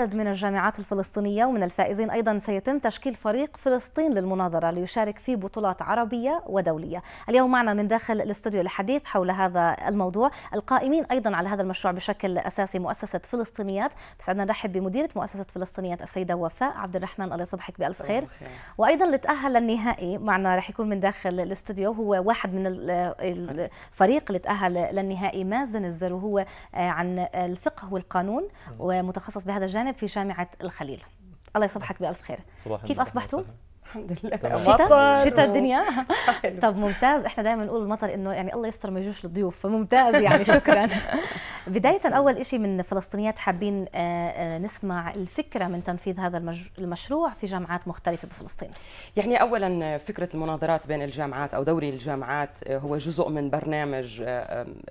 عدد من الجامعات الفلسطينية ومن الفائزين أيضا سيتم تشكيل فريق فلسطين للمناظرة ليشارك في بطولات عربية ودولية اليوم معنا من داخل الاستوديو الحديث حول هذا الموضوع القائمين أيضا على هذا المشروع بشكل أساسي مؤسسة فلسطينيات بسعدنا نرحب بمديرة مؤسسة فلسطينيات السيدة وفاء عبد الرحمن الله يصبحك بألف خير وأيضا لتأهل للنهائي معنا رح يكون من داخل الاستوديو هو واحد من الفريق اللي تأهل للنهائي مازن الزر وهو آه، عن الفقه والقانون ومتخصص بهذا الجانب الاجانب في جامعه الخليل الله يصبحك بالف خير صباح كيف اصبحتوا الحمد لله شتاء شتاء الدنيا طب ممتاز احنا دائما نقول المطر انه يعني الله يستر ما يجوش للضيوف فممتاز يعني شكرا بدايه اول شيء من فلسطينيات حابين آه، آه، نسمع الفكره من تنفيذ هذا المشروع في جامعات مختلفه بفلسطين يعني اولا فكره المناظرات بين الجامعات او دوري الجامعات آه، هو جزء من برنامج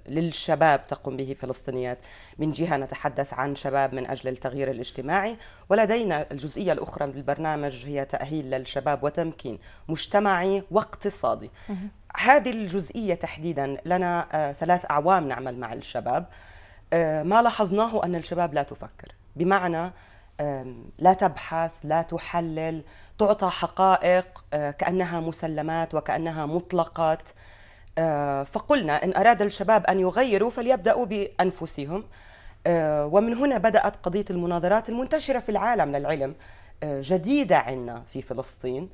للشباب تقوم به فلسطينيات من جهه نتحدث عن شباب من اجل التغيير الاجتماعي ولدينا الجزئيه الاخرى بالبرنامج هي تاهيل للشباب شباب وتمكين مجتمعي واقتصادي هذه الجزئية تحديدا لنا آه، ثلاث أعوام نعمل مع الشباب آه، ما لاحظناه أن الشباب لا تفكر بمعنى لا تبحث لا تحلل تعطى حقائق آه، كأنها مسلمات وكأنها مطلقات فقلنا إن أراد الشباب أن يغيروا فليبدأوا بأنفسهم ومن هنا بدأت قضية المناظرات المنتشرة في العالم للعلم آه، جديده عندنا في فلسطين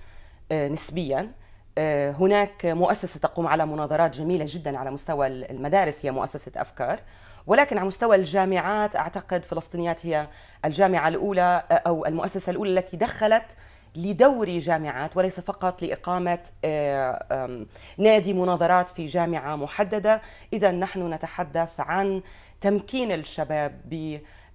آه، نسبيا آه، هناك مؤسسه تقوم على مناظرات جميله جدا على مستوى المدارس هي مؤسسه افكار ولكن على مستوى الجامعات اعتقد فلسطينيات هي الجامعه الاولى او المؤسسه الاولى التي دخلت لدوري جامعات وليس فقط لإقامة نادي مناظرات في جامعة محددة إذا نحن نتحدث عن تمكين الشباب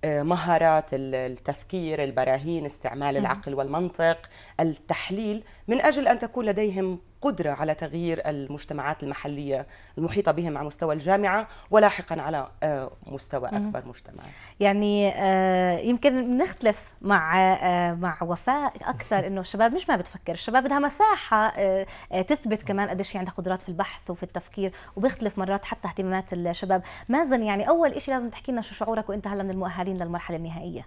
آه، مهارات التفكير البراهين استعمال العقل والمنطق التحليل من اجل ان تكون لديهم قدره على تغيير المجتمعات المحليه المحيطه بهم على مستوى الجامعه ولاحقا على آه، مستوى اكبر مجتمع. يعني آه، يمكن نختلف مع آه، مع وفاء اكثر انه الشباب مش ما بتفكر، الشباب بدها مساحه تثبت كمان قديش هي عندها قدرات في البحث وفي التفكير وبيختلف مرات حتى اهتمامات الشباب، مازن يعني اول شيء لازم تحكي لنا شو شعورك وانت هلا من المؤهلين للمرحله النهائيه.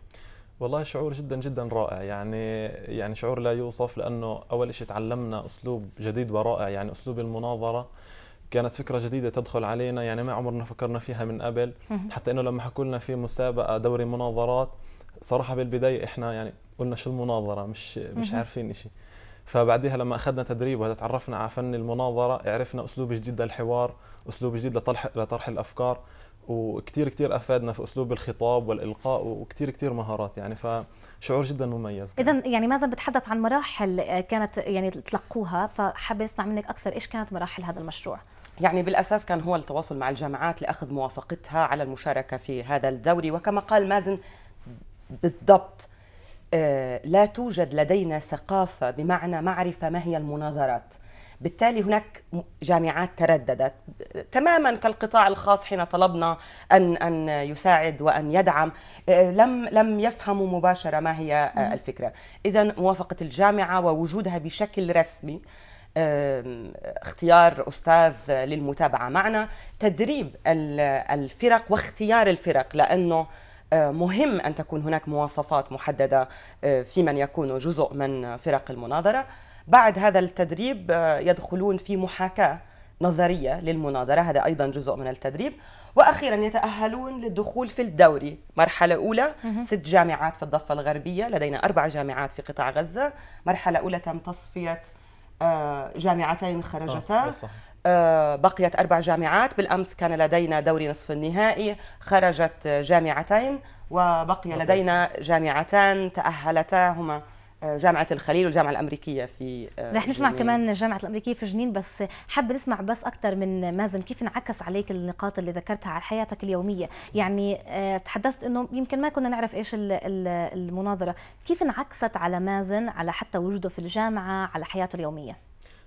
والله شعور جدا جدا رائع يعني يعني شعور لا يوصف لانه اول شيء تعلمنا اسلوب جديد ورائع يعني اسلوب المناظره كانت فكره جديده تدخل علينا يعني ما عمرنا فكرنا فيها من قبل حتى انه لما حكوا لنا في مسابقه دوري مناظرات صراحه بالبدايه احنا يعني قلنا شو المناظره مش مش عارفين شيء فبعديها لما اخذنا تدريب وتعرفنا على فن المناظره عرفنا اسلوب جديد للحوار اسلوب جديد لطرح لطرح الافكار وكثير كثير افادنا في اسلوب الخطاب والالقاء وكثير كثير مهارات يعني فشعور جدا مميز اذا يعني مازن بتحدث عن مراحل آه، كانت يعني تلقوها فحابه اسمع منك اكثر ايش كانت مراحل هذا المشروع يعني بالاساس كان هو التواصل مع الجامعات لاخذ موافقتها على المشاركه في هذا الدوري وكما قال مازن بالضبط آه، لا توجد لدينا ثقافه بمعنى معرفه ما هي المناظرات بالتالي هناك جامعات ترددت تماما كالقطاع الخاص حين طلبنا أن أن يساعد وأن يدعم لم لم يفهموا مباشرة ما هي الفكرة إذا موافقة الجامعة ووجودها بشكل رسمي اختيار استاذ للمتابعه معنا تدريب الفرق واختيار الفرق لانه آه، مهم ان تكون هناك مواصفات محدده آه، في من يكون جزء من فرق المناظره بعد هذا التدريب آه، يدخلون في محاكاة نظرية للمناظرة هذا أيضا جزء من التدريب وأخيرا يتأهلون للدخول في الدوري مرحلة أولى ست جامعات في الضفة الغربية لدينا أربع جامعات في قطاع غزة مرحلة أولى تم تصفية آه، جامعتين خرجتا آه، بقيت أربع جامعات بالأمس كان لدينا دوري نصف النهائي خرجت جامعتين وبقي لدينا جامعتان تأهلتا هما آه، جامعه الخليل والجامعه الامريكيه في آه، رح نسمع جنين. كمان الجامعه الامريكيه في جنين بس حابه نسمع بس اكثر من مازن كيف انعكس عليك النقاط اللي ذكرتها على حياتك اليوميه يعني آه، تحدثت انه يمكن ما كنا نعرف ايش المناظره كيف انعكست على مازن على حتى وجوده في الجامعه على حياته اليوميه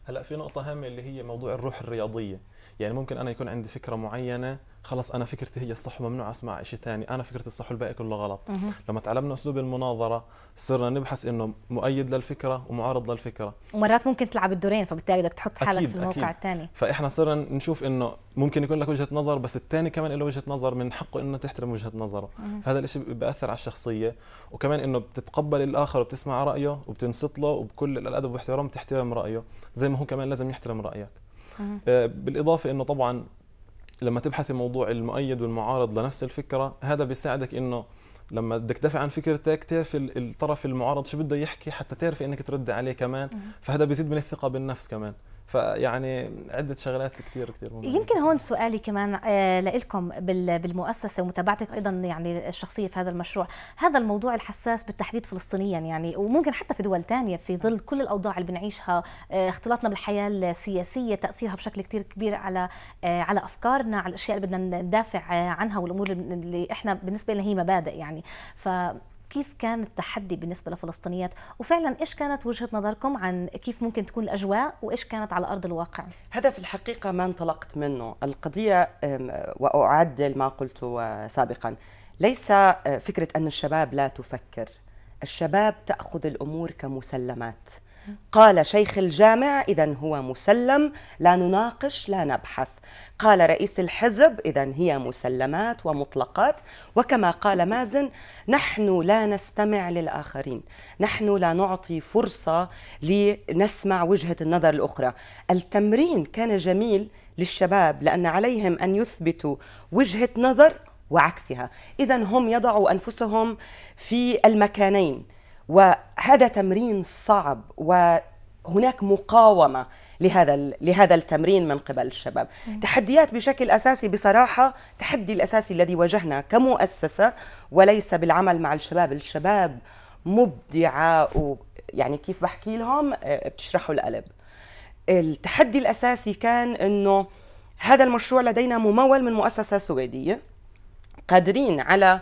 هلا في نقطه هامه اللي هي موضوع الروح الرياضيه يعني ممكن انا يكون عندي فكره معينه خلص انا فكرتي هي الصح وممنوع اسمع شيء ثاني انا فكرتي الصح والباقي كله غلط لما تعلمنا اسلوب المناظره صرنا نبحث انه مؤيد للفكره ومعارض للفكره ومرات ممكن تلعب الدورين فبالتالي بدك تحط حالك أكيد في الموقع الثاني فاحنا صرنا نشوف انه ممكن يكون لك وجهه نظر بس الثاني كمان له وجهه نظر من حقه انه تحترم وجهه نظره فهذا الشيء بياثر على الشخصيه وكمان انه بتتقبل الاخر وبتسمع رايه وبتنصت له وبكل الادب والاحترام تحترم رايه زي ما هو كمان لازم يحترم رايك آه، بالاضافه انه طبعا لما تبحث موضوع المؤيد والمعارض لنفس الفكره هذا بيساعدك انه لما بدك تدافع عن فكرتك تعرف الطرف المعارض شو بده يحكي حتى تعرف انك ترد عليه كمان فهذا بيزيد من الثقه بالنفس كمان فيعني عده شغلات كثير كثير مميزه يمكن هون سؤالي كمان آه، لكم بالمؤسسه ومتابعتك ايضا يعني الشخصيه في هذا المشروع هذا الموضوع الحساس بالتحديد فلسطينيا يعني وممكن حتى في دول ثانيه في ظل كل الاوضاع اللي بنعيشها آه، اختلاطنا بالحياه السياسيه تاثيرها بشكل كثير كبير على آه، على افكارنا على الاشياء اللي بدنا ندافع عنها والامور اللي احنا بالنسبه لنا هي مبادئ يعني ف كيف كان التحدي بالنسبه للفلسطينيات وفعلا ايش كانت وجهه نظركم عن كيف ممكن تكون الاجواء وايش كانت على ارض الواقع هذا في الحقيقه ما انطلقت منه القضيه واعدل ما قلته سابقا ليس أه، فكره ان الشباب لا تفكر الشباب تاخذ الامور كمسلمات قال شيخ الجامع إذا هو مسلم لا نناقش لا نبحث قال رئيس الحزب إذا هي مسلمات ومطلقات وكما قال مازن نحن لا نستمع للآخرين نحن لا نعطي فرصة لنسمع وجهة النظر الأخرى التمرين كان جميل للشباب لأن عليهم أن يثبتوا وجهة نظر وعكسها إذا هم يضعوا أنفسهم في المكانين وهذا تمرين صعب وهناك مقاومه لهذا لهذا التمرين من قبل الشباب مم. تحديات بشكل اساسي بصراحه تحدي الاساسي الذي واجهنا كمؤسسه وليس بالعمل مع الشباب الشباب مبدعه ويعني كيف بحكي لهم آه، بتشرحوا القلب التحدي الاساسي كان انه هذا المشروع لدينا ممول من مؤسسه سويديه قادرين على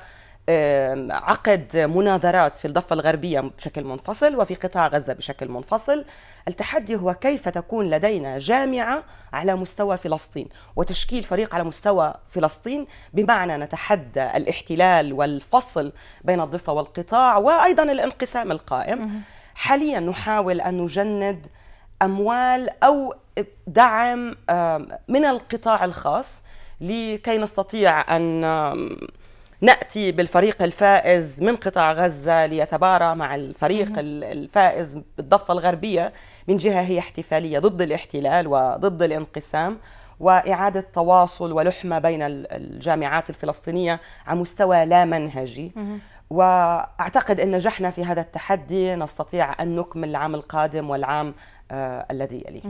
عقد مناظرات في الضفة الغربية بشكل منفصل وفي قطاع غزة بشكل منفصل التحدي هو كيف تكون لدينا جامعة على مستوى فلسطين وتشكيل فريق على مستوى فلسطين بمعنى نتحدى الاحتلال والفصل بين الضفة والقطاع وأيضا الانقسام القائم حاليا نحاول أن نجند أموال أو دعم من القطاع الخاص لكي نستطيع أن ناتي بالفريق الفائز من قطاع غزه ليتبارى مع الفريق الفائز بالضفه الغربيه من جهه هي احتفاليه ضد الاحتلال وضد الانقسام واعاده تواصل ولحمه بين الجامعات الفلسطينيه على مستوى لا منهجي واعتقد ان نجحنا في هذا التحدي نستطيع ان نكمل العام القادم والعام آه الذي يليه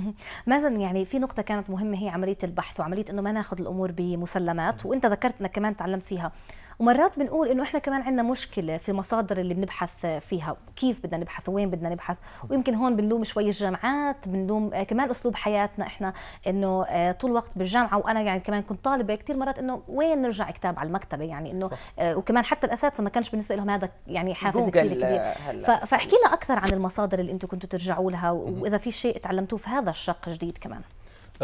مازن يعني في نقطه كانت مهمه هي عمليه البحث وعمليه انه ما ناخذ الامور بمسلمات وانت ذكرت انك كمان تعلمت فيها ومرات بنقول انه احنا كمان عندنا مشكله في المصادر اللي بنبحث فيها كيف بدنا نبحث وين بدنا نبحث ويمكن هون بنلوم شوي الجامعات بنلوم آه، كمان اسلوب حياتنا احنا انه آه، طول الوقت بالجامعه وانا يعني كمان كنت طالبه كثير مرات انه وين نرجع كتاب على المكتبه يعني انه آه، وكمان حتى الاساتذه ما كانش بالنسبه لهم هذا يعني حافز كثير كبير فاحكي لنا اكثر عن المصادر اللي انتم كنتوا ترجعوا لها واذا في شيء تعلمتوه في هذا الشق جديد كمان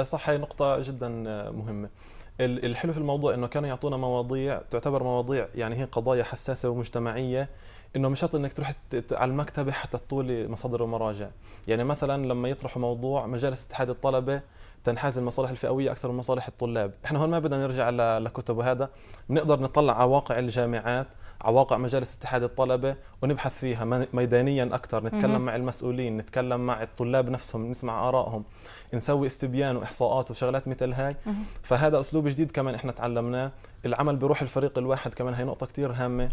صح هي نقطة جدا مهمة الحلو في الموضوع انه كانوا يعطونا مواضيع تعتبر مواضيع يعني هي قضايا حساسه ومجتمعيه انه مش شرط انك تروح على المكتبه حتى تطولي مصادر ومراجع يعني مثلا لما يطرحوا موضوع مجالس اتحاد الطلبه تنحاز المصالح الفئويه اكثر من مصالح الطلاب احنا هون ما بدنا نرجع لكتب هذا بنقدر نطلع على واقع الجامعات على واقع مجالس اتحاد الطلبه ونبحث فيها ميدانيا اكثر نتكلم مع المسؤولين نتكلم مع الطلاب نفسهم نسمع ارائهم نسوي استبيان واحصاءات وشغلات مثل هاي فهذا اسلوب جديد كمان احنا تعلمناه العمل بروح الفريق الواحد كمان هي نقطه كثير هامه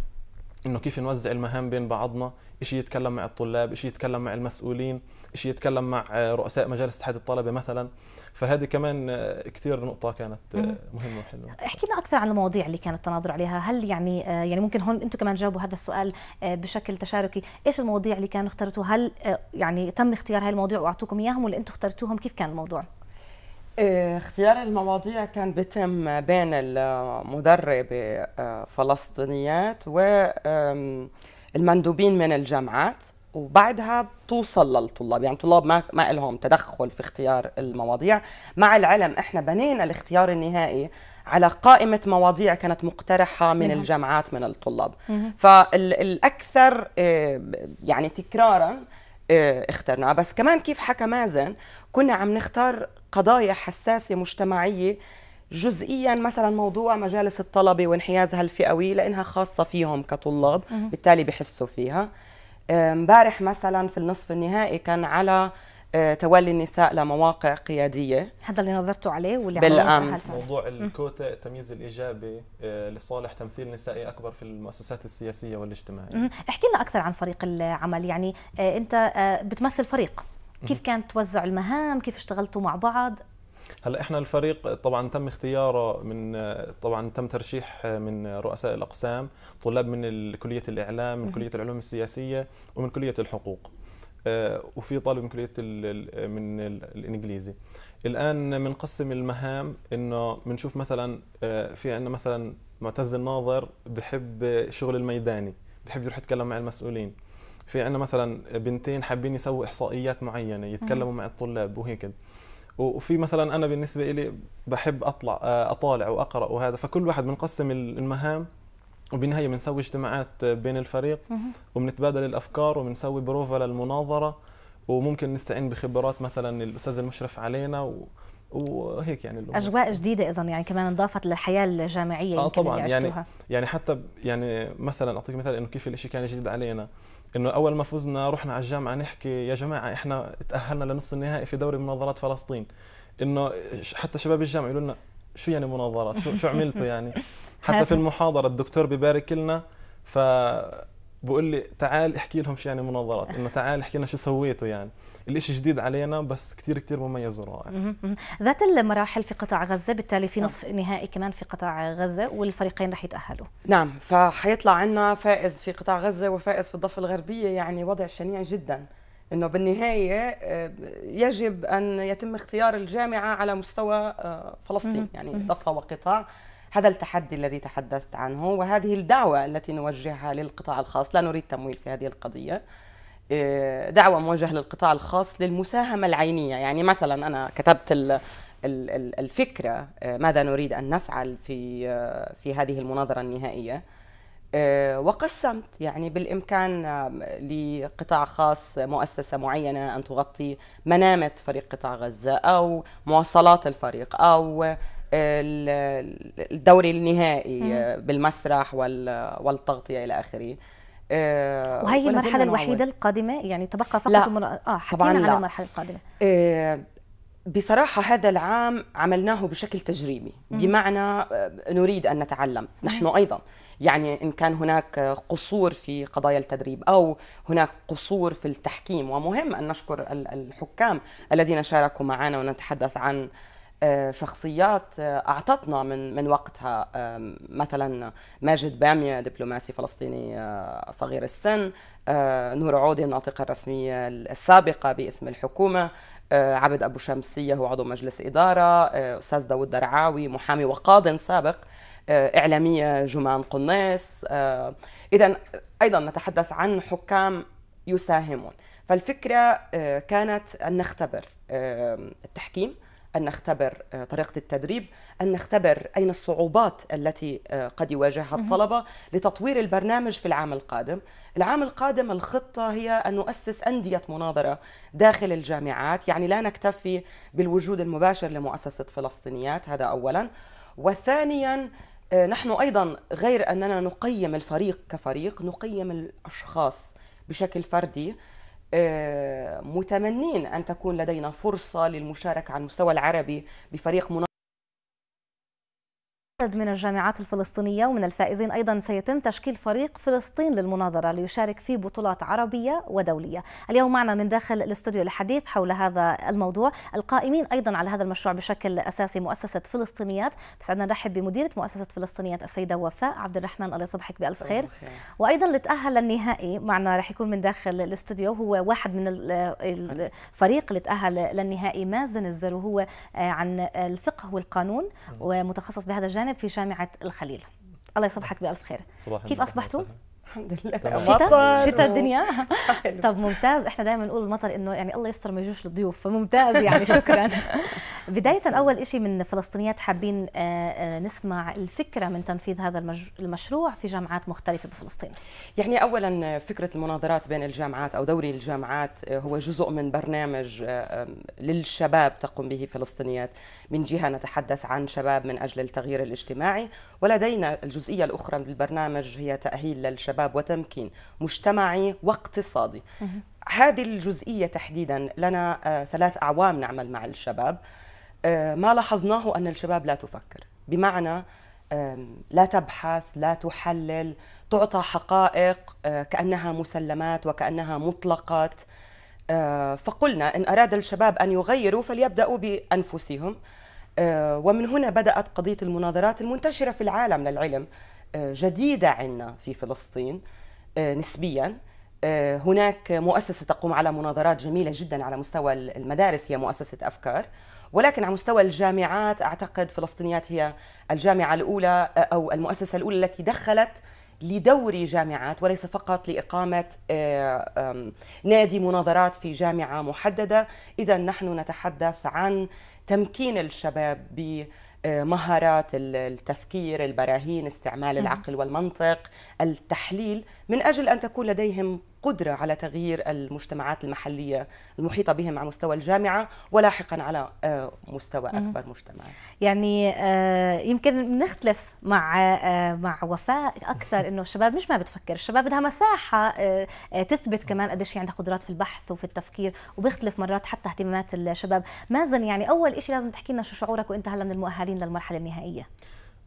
انه كيف نوزع المهام بين بعضنا شيء يتكلم مع الطلاب شيء يتكلم مع المسؤولين شيء يتكلم مع آه، رؤساء مجالس اتحاد الطلبه مثلا فهذه كمان آه، كثير نقطه كانت آه، مهمه وحلوه احكي لنا اكثر عن المواضيع اللي كان التناظر عليها هل يعني يعني ممكن هون انتم كمان جاوبوا هذا السؤال بشكل تشاركي ايش المواضيع اللي كانوا اخترتوها هل يعني تم اختيار هاي المواضيع واعطوكم اياهم ولا انتم اخترتوهم كيف كان الموضوع اختيار المواضيع كان بيتم بين المدربة آه، فلسطينيات والمندوبين من الجامعات وبعدها بتوصل للطلاب يعني الطلاب ما ما لهم تدخل في اختيار المواضيع مع العلم احنا بنينا الاختيار النهائي على قائمة مواضيع كانت مقترحة من منها. نعم. الجامعات من الطلاب فالأكثر آه، يعني تكرارا آه، اخترنا بس كمان كيف حكى مازن كنا عم نختار قضايا حساسة مجتمعية جزئيا مثلا موضوع مجالس الطلبة وانحيازها الفئوي لأنها خاصة فيهم كطلاب بالتالي بحسوا فيها آه، امبارح مثلا في النصف النهائي كان على آه، تولي النساء لمواقع قياديه هذا اللي نظرتوا عليه واللي بالامس موضوع الكوتا التمييز الايجابي آه، لصالح تمثيل نسائي اكبر في المؤسسات السياسيه والاجتماعيه احكي لنا اكثر عن فريق العمل يعني آه، انت بتمثل فريق كيف كانت توزع المهام كيف اشتغلتوا مع بعض هلا احنا الفريق طبعا تم اختياره من طبعا تم ترشيح من رؤساء الاقسام طلاب من كليه الاعلام من كليه العلوم السياسيه ومن كليه الحقوق آه، وفي طالب من كليه من الانجليزي الان بنقسم المهام انه بنشوف مثلا آه، في عندنا مثلا معتز الناظر بحب الشغل الميداني بحب يروح يتكلم مع المسؤولين في عندنا مثلا بنتين حابين يسووا احصائيات معينه يتكلموا مع الطلاب وهيك وفي مثلا انا بالنسبه لي بحب اطلع آه، اطالع واقرا وهذا فكل واحد بنقسم المهام وبالنهايه بنسوي اجتماعات بين الفريق وبنتبادل الافكار وبنسوي بروفا للمناظره وممكن نستعين بخبرات مثلا الاستاذ المشرف علينا و... وهيك يعني الأمور. اجواء جديده اذا يعني كمان انضافت للحياه الجامعيه آه طبعا يعني يعني حتى يعني مثلا اعطيك مثال انه كيف الشيء كان جديد علينا انه اول ما فزنا رحنا على الجامعه نحكي يا جماعه احنا تاهلنا لنصف النهائي في دوري مناظرات فلسطين انه حتى شباب الجامعه يقولوا لنا شو يعني مناظرات شو شو عملتوا يعني حتى في المحاضره الدكتور ببارك لنا ف بقول لي تعال احكي لهم شو يعني مناظرات انه تعال احكي لنا شو سويتوا يعني الإشي جديد علينا بس كثير كثير مميز ورائع ذات المراحل في قطاع غزه بالتالي في نعم. نصف نهائي كمان في قطاع غزه والفريقين رح يتاهلوا نعم فحيطلع عنا فائز في قطاع غزه وفائز في الضفه الغربيه يعني وضع شنيع جدا انه بالنهايه آه، يجب ان يتم اختيار الجامعه على مستوى آه، فلسطين يعني ضفه وقطاع هذا التحدي الذي تحدثت عنه وهذه الدعوة التي نوجهها للقطاع الخاص لا نريد تمويل في هذه القضية آه، دعوة موجهة للقطاع الخاص للمساهمة العينية يعني مثلا أنا كتبت الفكرة آه، ماذا نريد أن نفعل في آه، في هذه المناظرة النهائية وقسمت يعني بالإمكان لقطاع خاص مؤسسة معينة أن تغطي منامة فريق قطاع غزة أو مواصلات الفريق أو الدوري النهائي مم. بالمسرح والتغطيه الى اخره آه، وهي المرحله الوحيده القادمه يعني تبقى فقط لا. المر... اه حكينا طبعا عن المرحله القادمه آه، بصراحة هذا العام عملناه بشكل تجريبي بمعنى آه، نريد أن نتعلم نحن أيضا يعني إن كان هناك قصور في قضايا التدريب أو هناك قصور في التحكيم ومهم أن نشكر الحكام الذين شاركوا معنا ونتحدث عن آه، شخصيات آه، اعطتنا من من وقتها مثلا ماجد باميه دبلوماسي فلسطيني آه، صغير السن نور عودي الناطقه الرسميه السابقه باسم الحكومه عبد ابو شمسيه هو عضو مجلس اداره استاذ داود درعاوي محامي وقاض سابق اعلاميه جمان قناص اذا ايضا نتحدث عن حكام يساهمون فالفكره كانت ان نختبر التحكيم أن نختبر آه، طريقة التدريب أن نختبر أين الصعوبات التي آه، قد يواجهها الطلبة لتطوير البرنامج في العام القادم العام القادم الخطة هي أن نؤسس أندية مناظرة داخل الجامعات يعني لا نكتفي بالوجود المباشر لمؤسسة فلسطينيات هذا أولا وثانيا آه، نحن أيضا غير أننا نقيم الفريق كفريق نقيم الأشخاص بشكل فردي آه، متمنين ان تكون لدينا فرصه للمشاركه على المستوى العربي بفريق منظم عدد من الجامعات الفلسطينية ومن الفائزين أيضا سيتم تشكيل فريق فلسطين للمناظرة ليشارك في بطولات عربية ودولية اليوم معنا من داخل الاستوديو الحديث حول هذا الموضوع القائمين أيضا على هذا المشروع بشكل أساسي مؤسسة فلسطينيات بسعدنا نرحب بمديرة مؤسسة فلسطينيات السيدة وفاء عبد الرحمن الله يصبحك بألف خير وأيضا لتأهل للنهائي معنا رح يكون من داخل الاستوديو هو واحد من الفريق اللي تأهل للنهائي مازن الزر وهو آه، عن الفقه والقانون ومتخصص بهذا الجانب الجانب في جامعه الخليل الله يصبحك بالف خير صباح كيف اصبحتوا؟ الحمد لله مطر شتاء الدنيا طب ممتاز احنا دائما نقول المطر انه يعني الله يستر ما يجوش للضيوف فممتاز يعني شكرا بدايه اول شيء من فلسطينيات حابين آه، آه، نسمع الفكره من تنفيذ هذا المشروع في جامعات مختلفه بفلسطين يعني اولا فكره المناظرات بين الجامعات او دوري الجامعات آه، هو جزء من برنامج للشباب تقوم به فلسطينيات من جهه نتحدث عن شباب من اجل التغيير الاجتماعي ولدينا الجزئيه الاخرى من البرنامج هي تاهيل للشباب شباب وتمكين مجتمعي واقتصادي هذه الجزئية تحديدا لنا آه، ثلاث أعوام نعمل مع الشباب آه، ما لاحظناه أن الشباب لا تفكر بمعنى لا تبحث لا تحلل تعطى حقائق آه، كأنها مسلمات وكأنها مطلقات فقلنا إن أراد الشباب أن يغيروا فليبدأوا بأنفسهم ومن هنا بدأت قضية المناظرات المنتشرة في العالم للعلم آه، جديده عندنا في فلسطين آه، نسبيا آه، هناك مؤسسه تقوم على مناظرات جميله جدا على مستوى المدارس هي مؤسسه افكار ولكن على مستوى الجامعات اعتقد فلسطينيات هي الجامعه الاولى او المؤسسه الاولى التي دخلت لدور جامعات وليس فقط لاقامه نادي مناظرات في جامعه محدده اذا نحن نتحدث عن تمكين الشباب ب آه، مهارات التفكير البراهين استعمال العقل والمنطق التحليل من أجل أن تكون لديهم قدرة على تغيير المجتمعات المحلية المحيطة بهم على مستوى الجامعة ولاحقا على آه، مستوى أكبر مجتمع يعني آه، يمكن نختلف مع آه، مع وفاء أكثر أنه الشباب مش ما بتفكر الشباب بدها مساحة تثبت كمان قديش هي عندها قدرات في البحث وفي التفكير وبيختلف مرات حتى اهتمامات الشباب مازن يعني أول شيء لازم تحكي لنا شو شعورك وأنت هلا من المؤهلين للمرحلة النهائية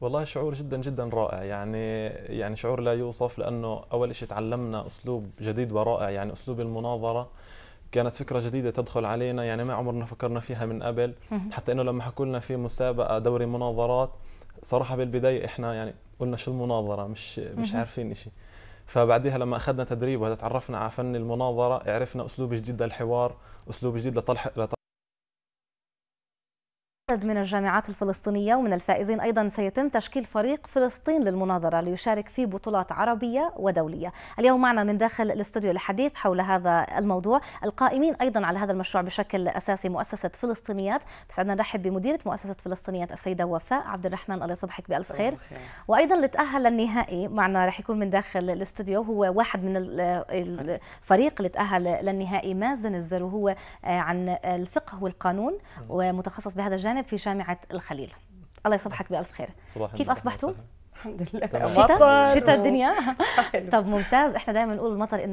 والله شعور جدا جدا رائع يعني يعني شعور لا يوصف لانه اول شيء تعلمنا اسلوب جديد ورائع يعني اسلوب المناظره كانت فكره جديده تدخل علينا يعني ما عمرنا فكرنا فيها من قبل حتى انه لما حكوا لنا في مسابقه دوري مناظرات صراحه بالبدايه احنا يعني قلنا شو المناظره مش مش عارفين شيء فبعديها لما اخذنا تدريب وتعرفنا على فن المناظره عرفنا اسلوب جديد للحوار اسلوب جديد لطرح عدد من الجامعات الفلسطينية ومن الفائزين أيضا سيتم تشكيل فريق فلسطين للمناظرة ليشارك في بطولات عربية ودولية اليوم معنا من داخل الاستوديو الحديث حول هذا الموضوع القائمين أيضا على هذا المشروع بشكل أساسي مؤسسة فلسطينيات بسعدنا نرحب بمديرة مؤسسة فلسطينيات السيدة وفاء عبد الرحمن الله يصبحك بألف خير وأيضا اللي تأهل للنهائي معنا رح يكون من داخل الاستوديو هو واحد من الفريق اللي تأهل للنهائي مازن الزر وهو آه، عن الفقه والقانون ومتخصص بهذا الجانب الأجانب في جامعة الخليل الله يصبحك بألف خير صباح كيف أصبحتوا؟ الحمد لله شتاء شتاء الدنيا طب ممتاز احنا دائما نقول المطر انه